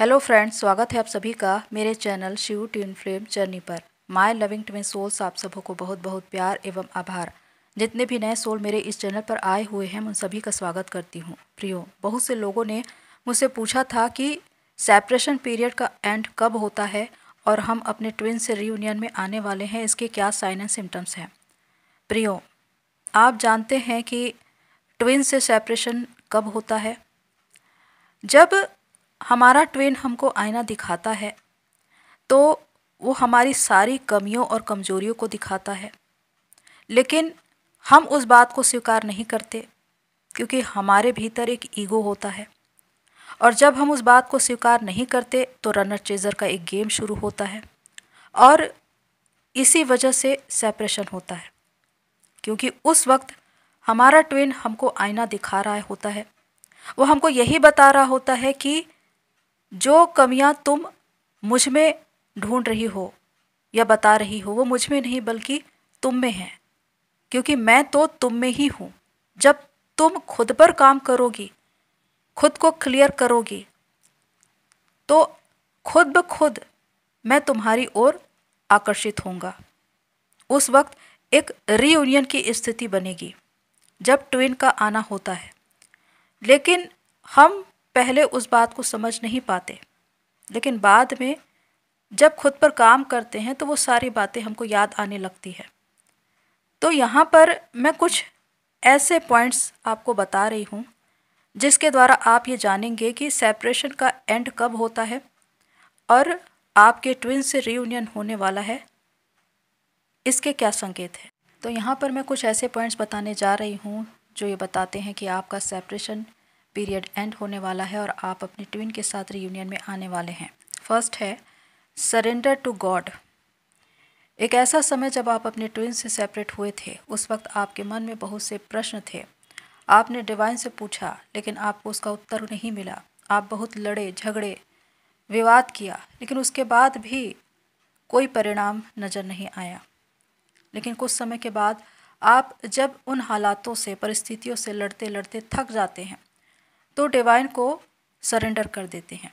hello friends स्वागत है आप सभी का मेरे channel Shiv twin flame journey पर माय लविंग टू सोल्स आप सबों को बहुत बहुत प्यार एवं आभार जितने भी नए सोल मेरे इस चैनल पर आए हुए हैं उन सभी का स्वागत करती हूँ प्रियो बहुत से लोगों ने मुझसे पूछा था कि सेपरेशन पीरियड का एंड कब होता है और हम अपने ट्विन से रीयूनियन में आने वाले हैं इसके क्या साइन एंड सिम्टम्स हैं प्रियो आप जानते हैं कि ट्विन से सेपरेशन कब होता है जब हमारा ट्वेन हमको आईना दिखाता है तो वो हमारी सारी कमियों और कमज़ोरियों को दिखाता है लेकिन हम उस बात को स्वीकार नहीं करते क्योंकि हमारे भीतर एक ईगो होता है और जब हम उस बात को स्वीकार नहीं करते तो रनर चेज़र का एक गेम शुरू होता है और इसी वजह से सेपरेशन होता है क्योंकि उस वक्त हमारा ट्विन हमको आईना दिखा रहा होता है वो हमको यही बता रहा होता है कि जो कमियाँ तुम मुझ में ढूंढ रही हो या बता रही हो वो मुझ में नहीं बल्कि तुम में है क्योंकि मैं तो तुम में ही हूँ जब तुम खुद पर काम करोगी खुद को क्लियर करोगी तो खुद ब खुद मैं तुम्हारी ओर आकर्षित होऊंगा उस वक्त एक रीयूनियन की स्थिति बनेगी जब ट्विन का आना होता है लेकिन हम पहले उस बात को समझ नहीं पाते लेकिन बाद में जब खुद पर काम करते हैं तो वो सारी बातें हमको याद आने लगती है तो यहाँ पर मैं कुछ ऐसे पॉइंट्स आपको बता रही हूँ जिसके द्वारा आप ये जानेंगे कि सेपरेशन का एंड कब होता है और आपके ट्विन से रीयूनियन होने वाला है इसके क्या संकेत हैं तो यहाँ पर मैं कुछ ऐसे पॉइंट्स बताने जा रही हूँ जो ये बताते हैं कि आपका सेपरेशन पीरियड एंड होने वाला है और आप अपने ट्विन के साथ रियूनियन में आने वाले हैं फर्स्ट है सरेंडर टू गॉड एक ऐसा समय जब आप अपने ट्विन से सेपरेट हुए थे उस वक्त आपके मन में बहुत से प्रश्न थे आपने डिवाइन से पूछा लेकिन आपको उसका उत्तर नहीं मिला आप बहुत लड़े झगड़े विवाद किया लेकिन उसके बाद भी कोई परिणाम नज़र नहीं आया लेकिन कुछ समय के बाद आप जब उन हालातों से परिस्थितियों से लड़ते लड़ते थक जाते हैं तो डिवाइन को सरेंडर कर देते हैं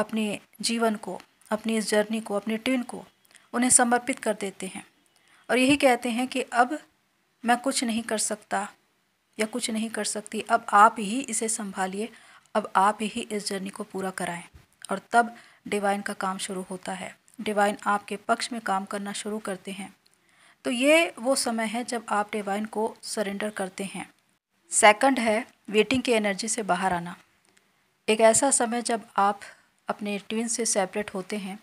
अपने जीवन को अपनी इस जर्नी को अपने ट्रेन को उन्हें समर्पित कर देते हैं और यही कहते हैं कि अब मैं कुछ नहीं कर सकता या कुछ नहीं कर सकती अब आप ही इसे संभालिए अब आप ही इस जर्नी को पूरा कराएं और तब डिवाइन का काम शुरू होता है डिवाइन आपके पक्ष में काम करना शुरू करते हैं तो ये वो समय है जब आप डिवाइन को सरेंडर करते हैं सेकंड है वेटिंग की एनर्जी से बाहर आना एक ऐसा समय जब आप अपने ट्विन से सेपरेट होते हैं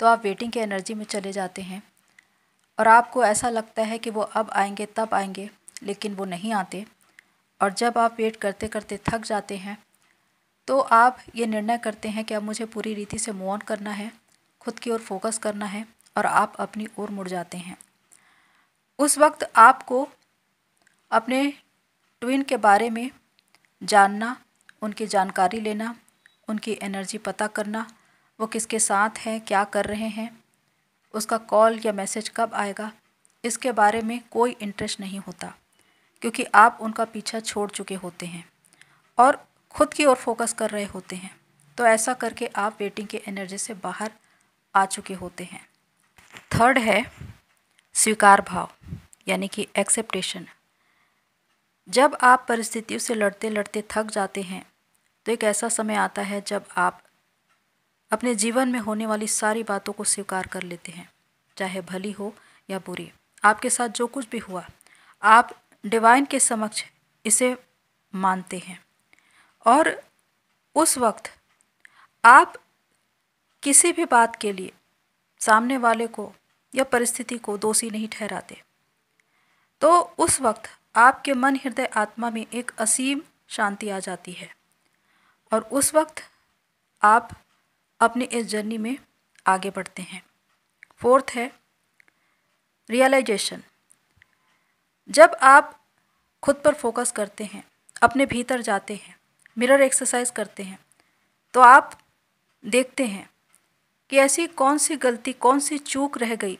तो आप वेटिंग की एनर्जी में चले जाते हैं और आपको ऐसा लगता है कि वो अब आएंगे तब आएंगे लेकिन वो नहीं आते और जब आप वेट करते करते थक जाते हैं तो आप ये निर्णय करते हैं कि अब मुझे पूरी रीति से मूव ऑन करना है खुद की ओर फोकस करना है और आप अपनी ओर मुड़ जाते हैं उस वक्त आपको अपने ट्विन के बारे में जानना उनकी जानकारी लेना उनकी एनर्जी पता करना वो किसके साथ हैं क्या कर रहे हैं उसका कॉल या मैसेज कब आएगा इसके बारे में कोई इंटरेस्ट नहीं होता क्योंकि आप उनका पीछा छोड़ चुके होते हैं और ख़ुद की ओर फोकस कर रहे होते हैं तो ऐसा करके आप वेटिंग के एनर्जी से बाहर आ चुके होते हैं थर्ड है स्वीकार भाव यानी कि एक्सेप्टेशन जब आप परिस्थितियों से लड़ते लड़ते थक जाते हैं तो एक ऐसा समय आता है जब आप अपने जीवन में होने वाली सारी बातों को स्वीकार कर लेते हैं चाहे भली हो या बुरी आपके साथ जो कुछ भी हुआ आप डिवाइन के समक्ष इसे मानते हैं और उस वक्त आप किसी भी बात के लिए सामने वाले को या परिस्थिति को दोषी नहीं ठहराते तो उस वक्त आपके मन हृदय आत्मा में एक असीम शांति आ जाती है और उस वक्त आप अपने इस जर्नी में आगे बढ़ते हैं फोर्थ है रियलाइजेशन जब आप खुद पर फोकस करते हैं अपने भीतर जाते हैं मिरर एक्सरसाइज करते हैं तो आप देखते हैं कि ऐसी कौन सी गलती कौन सी चूक रह गई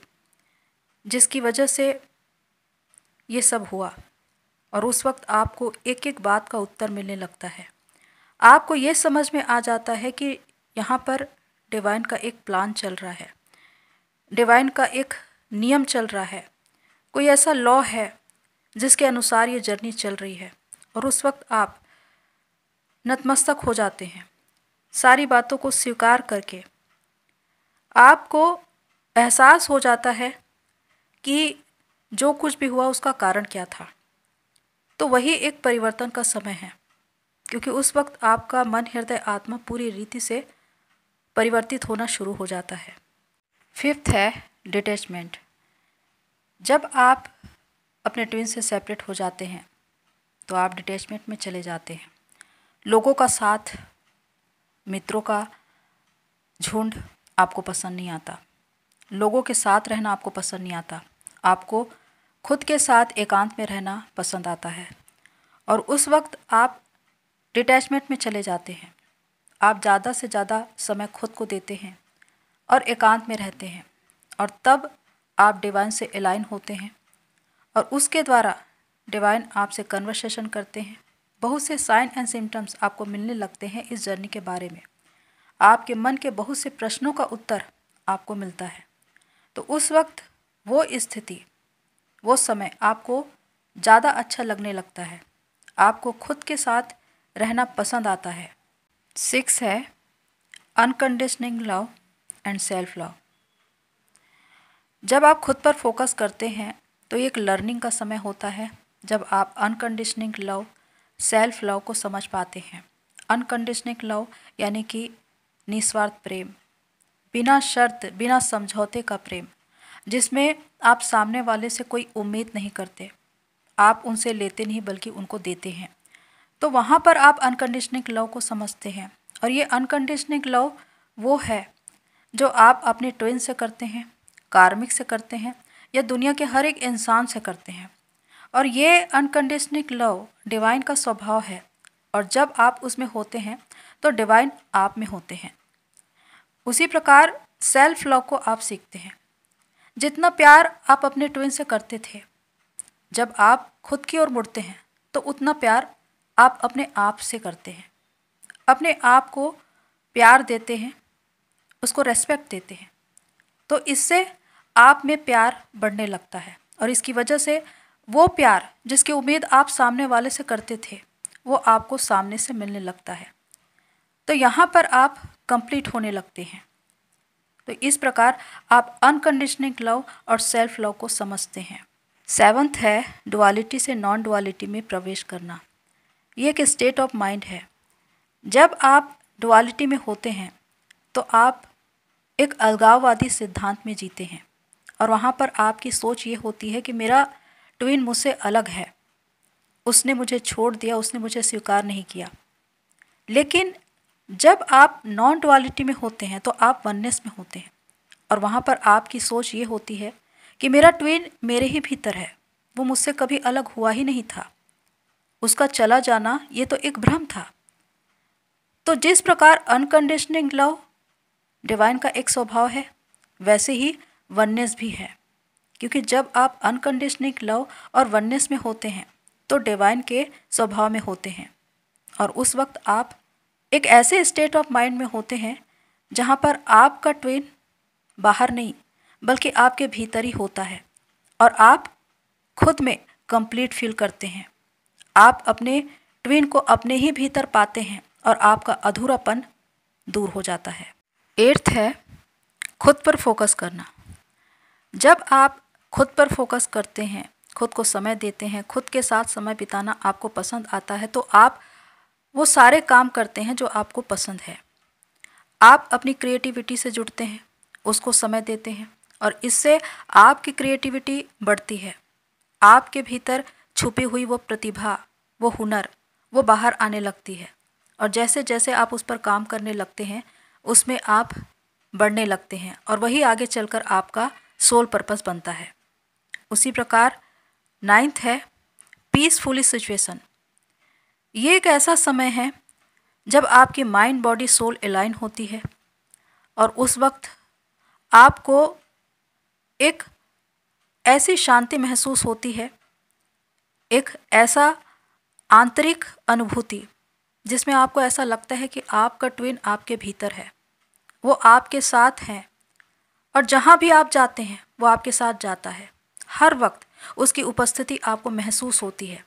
जिसकी वजह से ये सब हुआ और उस वक्त आपको एक एक बात का उत्तर मिलने लगता है आपको ये समझ में आ जाता है कि यहाँ पर डिवाइन का एक प्लान चल रहा है डिवाइन का एक नियम चल रहा है कोई ऐसा लॉ है जिसके अनुसार ये जर्नी चल रही है और उस वक्त आप नतमस्तक हो जाते हैं सारी बातों को स्वीकार करके आपको एहसास हो जाता है कि जो कुछ भी हुआ उसका कारण क्या था तो वही एक परिवर्तन का समय है क्योंकि उस वक्त आपका मन हृदय आत्मा पूरी रीति से परिवर्तित होना शुरू हो जाता है फिफ्थ है डिटैचमेंट जब आप अपने ट्विन से सेपरेट हो जाते हैं तो आप डिटैचमेंट में चले जाते हैं लोगों का साथ मित्रों का झुंड आपको पसंद नहीं आता लोगों के साथ रहना आपको पसंद नहीं आता आपको खुद के साथ एकांत में रहना पसंद आता है और उस वक्त आप डिटैचमेंट में चले जाते हैं आप ज़्यादा से ज़्यादा समय खुद को देते हैं और एकांत में रहते हैं और तब आप डिवाइन से अलाइन होते हैं और उसके द्वारा डिवाइन आपसे कन्वर्सेशन करते हैं बहुत से साइन एंड सिम्टम्स आपको मिलने लगते हैं इस जर्नी के बारे में आपके मन के बहुत से प्रश्नों का उत्तर आपको मिलता है तो उस वक्त वो स्थिति वो समय आपको ज़्यादा अच्छा लगने लगता है आपको खुद के साथ रहना पसंद आता है सिक्स है unconditioning love and self love जब आप खुद पर फोकस करते हैं तो एक लर्निंग का समय होता है जब आप अनकंडीशनिंग लव सेल्फ लव को समझ पाते हैं अनकंडीशनिंग लव यानी कि निस्वार्थ प्रेम बिना शर्त बिना समझौते का प्रेम जिसमें आप सामने वाले से कोई उम्मीद नहीं करते आप उनसे लेते नहीं बल्कि उनको देते हैं तो वहाँ पर आप अनकंडीशनिक लव को समझते हैं और ये अनकंडीशनिक लव वो है जो आप अपने ट्विन से करते हैं कार्मिक से करते हैं या दुनिया के हर एक इंसान से करते हैं और ये अनकंडीशनिक लव डिवाइन का स्वभाव है और जब आप उसमें होते हैं तो डिवाइन आप में होते हैं उसी प्रकार सेल्फ लव को आप सीखते हैं जितना प्यार आप अपने ट्विन से करते थे जब आप खुद की ओर मुड़ते हैं तो उतना प्यार आप अपने आप से करते हैं अपने आप को प्यार देते हैं उसको रेस्पेक्ट देते हैं तो इससे आप में प्यार बढ़ने लगता है और इसकी वजह से वो प्यार जिसकी उम्मीद आप सामने वाले से करते थे वो आपको सामने से मिलने लगता है तो यहाँ पर आप कंप्लीट होने लगते हैं तो इस प्रकार आप अनकंडीशनिंग लव और सेल्फ लव को समझते हैं सेवन्थ है डुअलिटी से नॉन डुअलिटी में प्रवेश करना ये एक स्टेट ऑफ माइंड है जब आप डुअलिटी में होते हैं तो आप एक अलगाववादी सिद्धांत में जीते हैं और वहाँ पर आपकी सोच ये होती है कि मेरा ट्विन मुझसे अलग है उसने मुझे छोड़ दिया उसने मुझे स्वीकार नहीं किया लेकिन जब आप नॉन डुअलिटी में होते हैं तो आप वननेस में होते हैं और वहाँ पर आपकी सोच ये होती है कि मेरा ट्विन मेरे ही भीतर है वो मुझसे कभी अलग हुआ ही नहीं था उसका चला जाना ये तो एक भ्रम था तो जिस प्रकार अनकंडीशनिंग लव डिवाइन का एक स्वभाव है वैसे ही वननेस भी है क्योंकि जब आप अनकंडीशनिंग लव और वननेस में होते हैं तो डिवाइन के स्वभाव में होते हैं और उस वक्त आप एक ऐसे स्टेट ऑफ माइंड में होते हैं जहाँ पर आपका ट्विन बाहर नहीं बल्कि आपके भीतर ही होता है और आप खुद में कंप्लीट फील करते हैं आप अपने ट्विन को अपने ही भीतर पाते हैं और आपका अधूरापन दूर हो जाता है एर्थ है खुद पर फोकस करना जब आप खुद पर फोकस करते हैं खुद को समय देते हैं खुद के साथ समय बिताना आपको पसंद आता है तो आप वो सारे काम करते हैं जो आपको पसंद है आप अपनी क्रिएटिविटी से जुड़ते हैं उसको समय देते हैं और इससे आपकी क्रिएटिविटी बढ़ती है आपके भीतर छुपी हुई वो प्रतिभा वो हुनर वो बाहर आने लगती है और जैसे जैसे आप उस पर काम करने लगते हैं उसमें आप बढ़ने लगते हैं और वही आगे चलकर आपका सोल पर्पस बनता है उसी प्रकार नाइन्थ है पीसफुली सिचुएशन ये एक ऐसा समय है जब आपकी माइंड बॉडी सोल अलाइन होती है और उस वक्त आपको एक ऐसी शांति महसूस होती है एक ऐसा आंतरिक अनुभूति जिसमें आपको ऐसा लगता है कि आपका ट्विन आपके भीतर है वो आपके साथ हैं और जहाँ भी आप जाते हैं वो आपके साथ जाता है हर वक्त उसकी उपस्थिति आपको महसूस होती है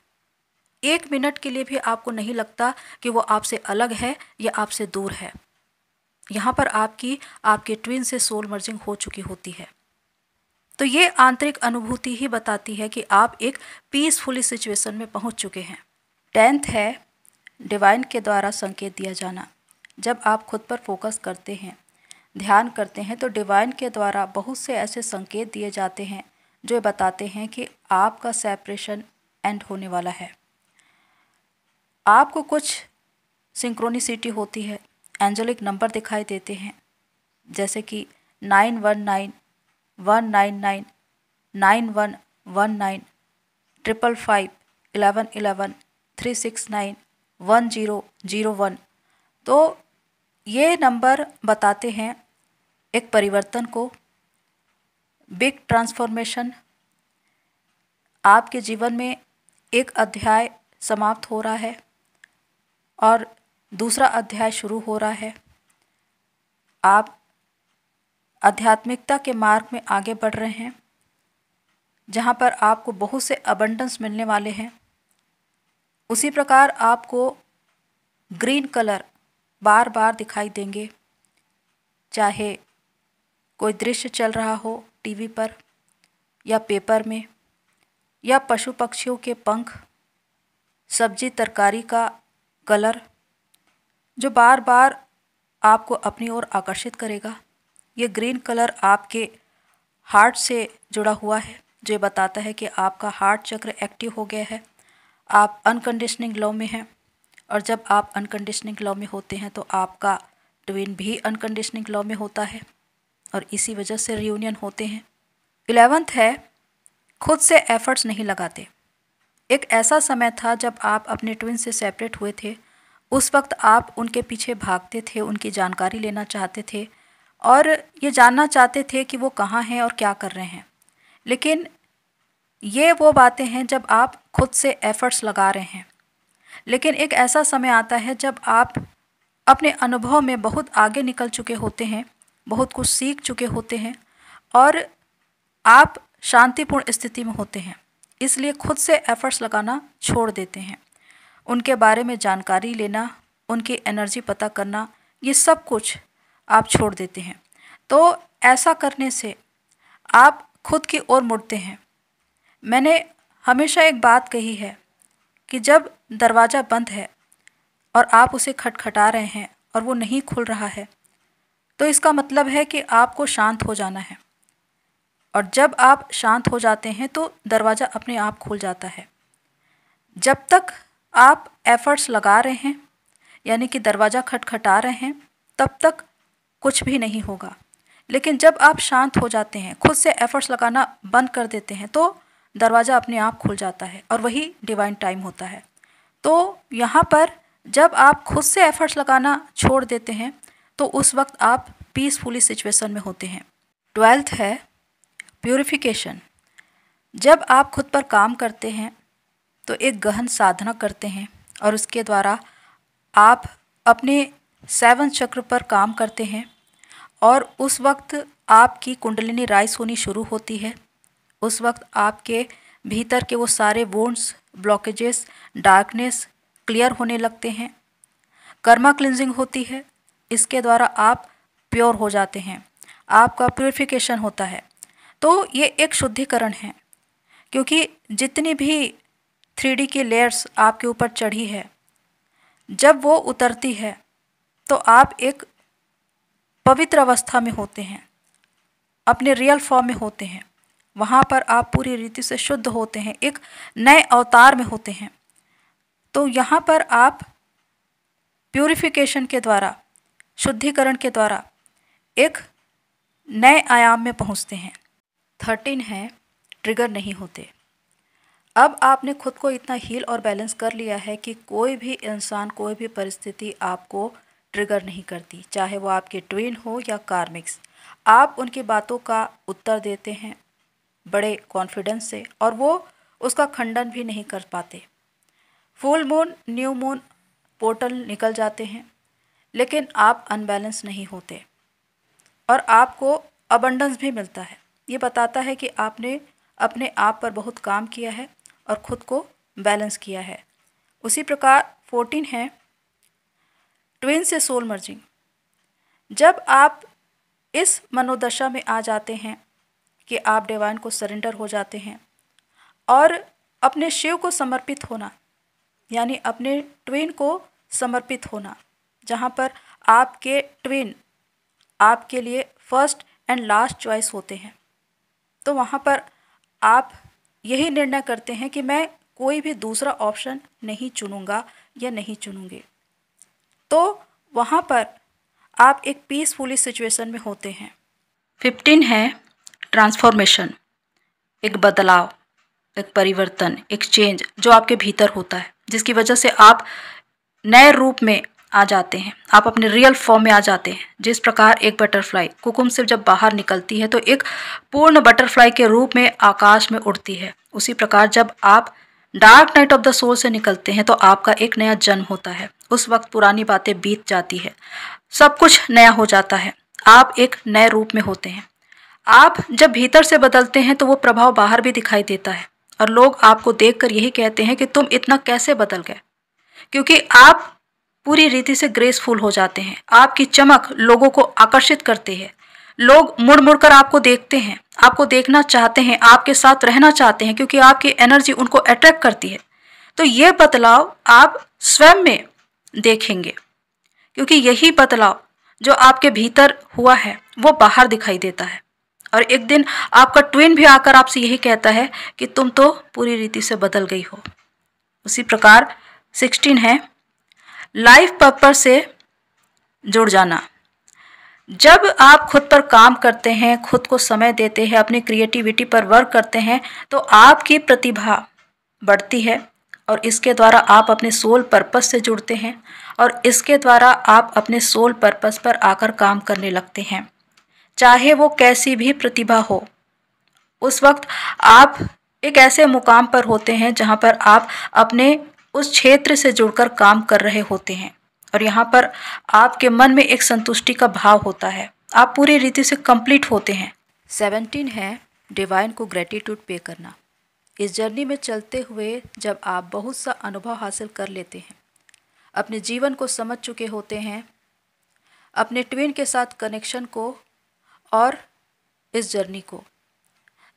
एक मिनट के लिए भी आपको नहीं लगता कि वो आपसे अलग है या आपसे दूर है यहाँ पर आपकी आपके ट्विन से सोल मर्जिंग हो चुकी होती है तो ये आंतरिक अनुभूति ही बताती है कि आप एक पीसफुली सिचुएशन में पहुँच चुके हैं टेंथ है डिवाइन के द्वारा संकेत दिया जाना जब आप खुद पर फोकस करते हैं ध्यान करते हैं तो डिवाइन के द्वारा बहुत से ऐसे संकेत दिए जाते हैं जो बताते हैं कि आपका सेपरेशन एंड होने वाला है आपको कुछ सिंक्रोनिसिटी होती है एंजेलिक नंबर दिखाई देते हैं जैसे कि nine one nine one nine nine nine one one nine triple five eleven eleven three six nine one zero zero one तो ये नंबर बताते हैं एक परिवर्तन को बिग ट्रांसफॉर्मेशन आपके जीवन में एक अध्याय समाप्त हो रहा है और दूसरा अध्याय शुरू हो रहा है आप आध्यात्मिकता के मार्ग में आगे बढ़ रहे हैं जहाँ पर आपको बहुत से अबंडेंस मिलने वाले हैं उसी प्रकार आपको ग्रीन कलर बार बार दिखाई देंगे चाहे कोई दृश्य चल रहा हो टीवी पर या पेपर में या पशु पक्षियों के पंख सब्जी तरकारी का कलर जो बार बार आपको अपनी ओर आकर्षित करेगा ये ग्रीन कलर आपके हार्ट से जुड़ा हुआ है जो ये बताता है कि आपका हार्ट चक्र एक्टिव हो गया है आप अनकंडीशनिंग लव में हैं और जब आप अनकंडीशनिंग लव में होते हैं तो आपका ट्विन भी अनकंडीशनिंग लव में होता है और इसी वजह से रियूनियन होते हैं इलेवेंथ है खुद से एफर्ट्स नहीं लगाते एक ऐसा समय था जब आप अपने ट्विन से सेपरेट हुए थे उस वक्त आप उनके पीछे भागते थे उनकी जानकारी लेना चाहते थे और ये जानना चाहते थे कि वो कहाँ हैं और क्या कर रहे हैं लेकिन ये वो बातें हैं जब आप खुद से एफ़र्ट्स लगा रहे हैं लेकिन एक ऐसा समय आता है जब आप अपने अनुभव में बहुत आगे निकल चुके होते हैं बहुत कुछ सीख चुके होते हैं और आप शांतिपूर्ण स्थिति में होते हैं इसलिए खुद से एफ़र्ट्स लगाना छोड़ देते हैं उनके बारे में जानकारी लेना उनकी एनर्जी पता करना ये सब कुछ आप छोड़ देते हैं तो ऐसा करने से आप खुद की ओर मुड़ते हैं मैंने हमेशा एक बात कही है कि जब दरवाज़ा बंद है और आप उसे खटखटा रहे हैं और वो नहीं खुल रहा है तो इसका मतलब है कि आपको शांत हो जाना है और जब आप शांत हो जाते हैं तो दरवाज़ा अपने आप खुल जाता है जब तक आप एफर्ट्स लगा रहे हैं यानी कि दरवाज़ा खटखटा रहे हैं तब तक कुछ भी नहीं होगा लेकिन जब आप शांत हो जाते हैं खुद से एफर्ट्स लगाना बंद कर देते हैं तो दरवाज़ा अपने आप खुल जाता है और वही डिवाइन टाइम होता है तो यहाँ पर जब आप खुद से एफर्ट्स लगाना छोड़ देते हैं तो उस वक्त आप पीसफुली सिचुएशन में होते हैं ट्वेल्थ है प्योरिफिकेशन जब आप खुद पर काम करते हैं तो एक गहन साधना करते हैं और उसके द्वारा आप अपने सेवन चक्र पर काम करते हैं और उस वक्त आपकी कुंडलिनी राइस होनी शुरू होती है उस वक्त आपके भीतर के वो सारे वोन्स ब्लॉकेजेस डार्कनेस क्लियर होने लगते हैं कर्मा क्लिनजिंग होती है इसके द्वारा आप प्योर हो जाते हैं आपका प्योरिफिकेशन होता है तो ये एक शुद्धिकरण है क्योंकि जितनी भी थ्री की लेयर्स आपके ऊपर चढ़ी है जब वो उतरती है तो आप एक पवित्र अवस्था में होते हैं अपने रियल फॉर्म में होते हैं वहाँ पर आप पूरी रीति से शुद्ध होते हैं एक नए अवतार में होते हैं तो यहाँ पर आप प्योरिफिकेशन के द्वारा शुद्धिकरण के द्वारा एक नए आयाम में पहुँचते हैं थर्टीन हैं ट्रिगर नहीं होते अब आपने खुद को इतना हील और बैलेंस कर लिया है कि कोई भी इंसान कोई भी परिस्थिति आपको ट्रिगर नहीं करती चाहे वो आपके ट्विन हो या कार्मिक्स आप उनकी बातों का उत्तर देते हैं बड़े कॉन्फिडेंस से और वो उसका खंडन भी नहीं कर पाते full moon new moon portal निकल जाते हैं लेकिन आप अनबैलेंस नहीं होते और आपको अबंडेंस भी मिलता है ये बताता है कि आपने अपने आप पर बहुत काम किया है और ख़ुद को बैलेंस किया है उसी प्रकार फोर्टीन है ट्विन से सोल मर्जिंग जब आप इस मनोदशा में आ जाते हैं कि आप डिवाइन को सरेंडर हो जाते हैं और अपने शिव को समर्पित होना यानी अपने ट्विन को समर्पित होना जहाँ पर आपके ट्विन आपके लिए फर्स्ट एंड लास्ट चॉइस होते हैं तो वहाँ पर आप यही निर्णय करते हैं कि मैं कोई भी दूसरा ऑप्शन नहीं चुनूँगा या नहीं चुनूँगी तो वहाँ पर आप एक पीसफुली सिचुएशन में होते हैं फिफ्टीन है ट्रांसफॉर्मेशन एक बदलाव एक परिवर्तन एक चेंज जो आपके भीतर होता है जिसकी वजह से आप नए रूप में आ जाते हैं आप अपने रियल फॉर्म में आ जाते हैं जिस प्रकार एक बटरफ्लाई कुकुम से जब बाहर निकलती है तो एक पूर्ण बटरफ्लाई के रूप में आकाश में उड़ती है उसी प्रकार जब आप dark night of the soul से निकलते हैं तो आपका एक नया जन्म होता है उस वक्त पुरानी बातें बीत जाती है सब कुछ नया हो जाता है आप एक नए रूप में होते हैं आप जब भीतर से बदलते हैं तो वो प्रभाव बाहर भी दिखाई देता है और लोग आपको देखकर यही कहते हैं कि तुम इतना कैसे बदल गए क्योंकि आप पूरी रीति से ग्रेसफुल हो जाते हैं आपकी चमक लोगों को आकर्षित करती है लोग मुड़ मुड़ कर आपको देखते हैं आपको देखना चाहते हैं आपके साथ रहना चाहते हैं क्योंकि आपकी एनर्जी उनको अट्रैक्ट करती है तो ये बदलाव आप स्वयं में देखेंगे क्योंकि यही बदलाव जो आपके भीतर हुआ है वो बाहर दिखाई देता है और एक दिन आपका ट्विन भी आकर आपसे यही कहता है कि तुम तो पूरी रीति से बदल गई हो उसी प्रकार सिक्सटीन है लाइफ पर्पज से जुड़ जाना जब आप खुद पर काम करते हैं खुद को समय देते हैं अपनी क्रिएटिविटी पर वर्क करते हैं तो आपकी प्रतिभा बढ़ती है और इसके द्वारा आप अपने सोल पर्पज़ से जुड़ते हैं और इसके द्वारा आप अपने सोल पर्पज़ पर आकर काम करने लगते हैं चाहे वो कैसी भी प्रतिभा हो उस वक्त आप एक ऐसे मुकाम पर होते हैं जहाँ पर आप अपने उस क्षेत्र से जुड़कर काम कर रहे होते हैं और यहाँ पर आपके मन में एक संतुष्टि का भाव होता है आप पूरी रीति से कंप्लीट होते हैं सेवनटीन है डिवाइन को ग्रेटिट्यूड पे करना इस जर्नी में चलते हुए जब आप बहुत सा अनुभव हासिल कर लेते हैं अपने जीवन को समझ चुके होते हैं अपने ट्विन के साथ कनेक्शन को और इस जर्नी को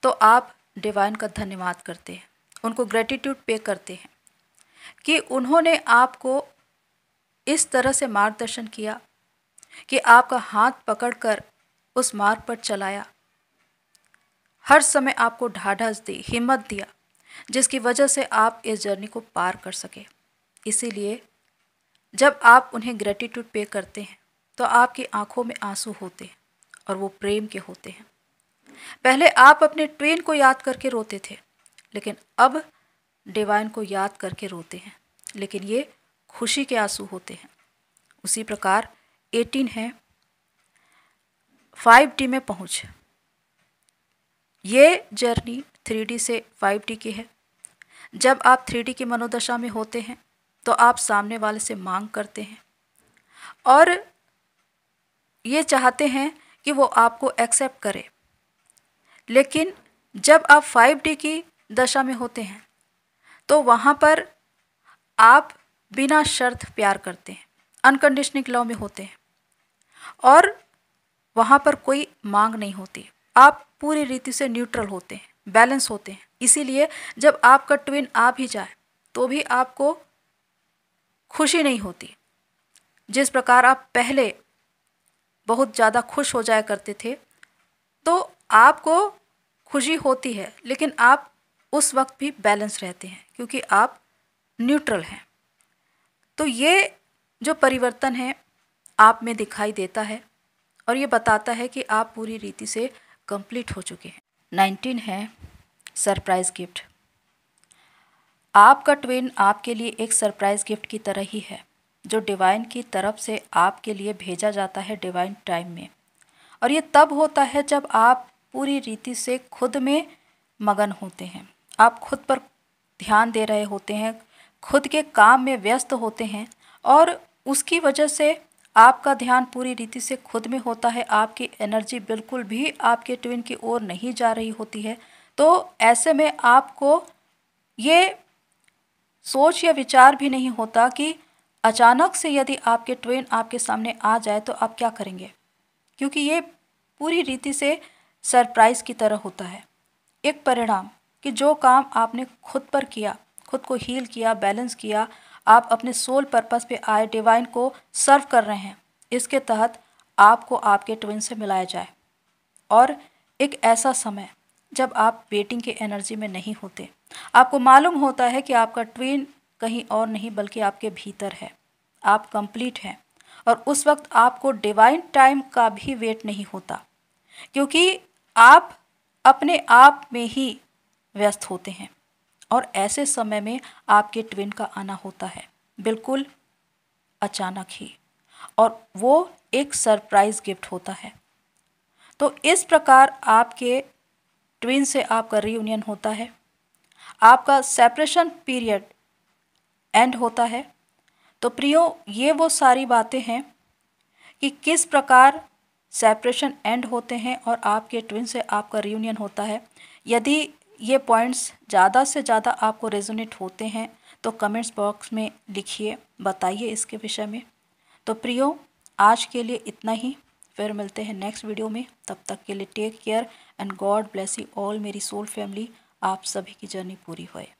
तो आप डिवाइन का धन्यवाद करते हैं उनको ग्रेटिट्यूड पे करते हैं कि उन्होंने आपको इस तरह से मार्गदर्शन किया कि आपका हाथ पकड़कर उस मार्ग पर चलाया हर समय आपको ढाढ़स दी हिम्मत दिया जिसकी वजह से आप इस जर्नी को पार कर सके इसीलिए जब आप उन्हें ग्रेटिट्यूड पे करते हैं तो आपकी आंखों में आंसू होते हैं और वो प्रेम के होते हैं पहले आप अपने ट्वेन को याद करके रोते थे लेकिन अब डिवाइन को याद करके रोते हैं लेकिन ये खुशी के आंसू होते हैं उसी प्रकार एटीन है फाइव डी में पहुँच ये जर्नी थ्री डी से फाइव डी की है जब आप थ्री डी की मनोदशा में होते हैं तो आप सामने वाले से मांग करते हैं और ये चाहते हैं कि वो आपको एक्सेप्ट करे लेकिन जब आप फाइव डी की दशा में होते हैं तो वहाँ पर आप बिना शर्त प्यार करते हैं अनकंडीशनिक लॉ में होते हैं और वहाँ पर कोई मांग नहीं होती आप पूरी रीति से न्यूट्रल होते हैं बैलेंस होते हैं इसीलिए जब आपका ट्विन आ भी जाए तो भी आपको खुशी नहीं होती जिस प्रकार आप पहले बहुत ज़्यादा खुश हो जाया करते थे तो आपको खुशी होती है लेकिन आप उस वक्त भी बैलेंस रहते हैं क्योंकि आप न्यूट्रल हैं तो ये जो परिवर्तन है आप में दिखाई देता है और ये बताता है कि आप पूरी रीति से कंप्लीट हो चुके हैं नाइनटीन है सरप्राइज़ गिफ्ट आपका ट्विन आपके लिए एक सरप्राइज़ गिफ्ट की तरह ही है जो डिवाइन की तरफ से आपके लिए भेजा जाता है डिवाइन टाइम में और ये तब होता है जब आप पूरी रीति से खुद में मगन होते हैं आप खुद पर ध्यान दे रहे होते हैं खुद के काम में व्यस्त होते हैं और उसकी वजह से आपका ध्यान पूरी रीति से खुद में होता है आपकी एनर्जी बिल्कुल भी आपके ट्विन की ओर नहीं जा रही होती है तो ऐसे में आपको ये सोच या विचार भी नहीं होता कि अचानक से यदि आपके ट्विन आपके सामने आ जाए तो आप क्या करेंगे क्योंकि ये पूरी रीति से सरप्राइज़ की तरह होता है एक परिणाम कि जो काम आपने खुद पर किया खुद को हील किया बैलेंस किया आप अपने सोल पर्पस पे आए डिवाइन को सर्व कर रहे हैं इसके तहत आपको आपके ट्विन से मिलाया जाए और एक ऐसा समय जब आप वेटिंग के एनर्जी में नहीं होते आपको मालूम होता है कि आपका ट्विन कहीं और नहीं बल्कि आपके भीतर है आप कंप्लीट हैं और उस वक्त आपको डिवाइन टाइम का भी वेट नहीं होता क्योंकि आप अपने आप में ही व्यस्त होते हैं और ऐसे समय में आपके ट्विन का आना होता है बिल्कुल अचानक ही और वो एक सरप्राइज़ गिफ्ट होता है तो इस प्रकार आपके ट्विन से आपका रीयूनियन होता है आपका सेपरेशन पीरियड एंड होता है तो प्रियो ये वो सारी बातें हैं कि किस प्रकार सेपरेशन एंड होते हैं और आपके ट्विन से आपका रीयूनियन होता है यदि ये पॉइंट्स ज़्यादा से ज़्यादा आपको रेजोनेट होते हैं तो कमेंट्स बॉक्स में लिखिए बताइए इसके विषय में तो प्रियो आज के लिए इतना ही फिर मिलते हैं नेक्स्ट वीडियो में तब तक के लिए take care and God bless you all मेरी सोल फैमिली आप सभी की जर्नी पूरी होए